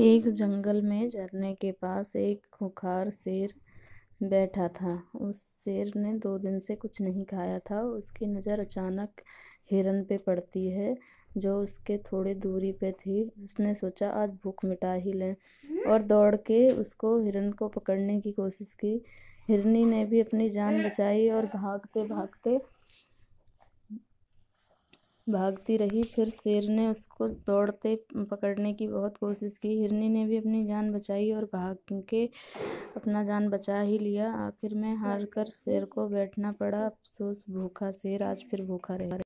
एक जंगल में झरने के पास एक खुखार शेर बैठा था उस शेर ने दो दिन से कुछ नहीं खाया था उसकी नज़र अचानक हिरन पे पड़ती है जो उसके थोड़ी दूरी पे थी उसने सोचा आज भूख मिटा ही लें और दौड़ के उसको हिरन को पकड़ने की कोशिश की हिरनी ने भी अपनी जान बचाई और भागते भागते भागती रही फिर शेर ने उसको दौड़ते पकड़ने की बहुत कोशिश की हिरनी ने भी अपनी जान बचाई और भाग के अपना जान बचा ही लिया आखिर में हार कर शेर को बैठना पड़ा अफसोस भूखा शेर आज फिर भूखा रह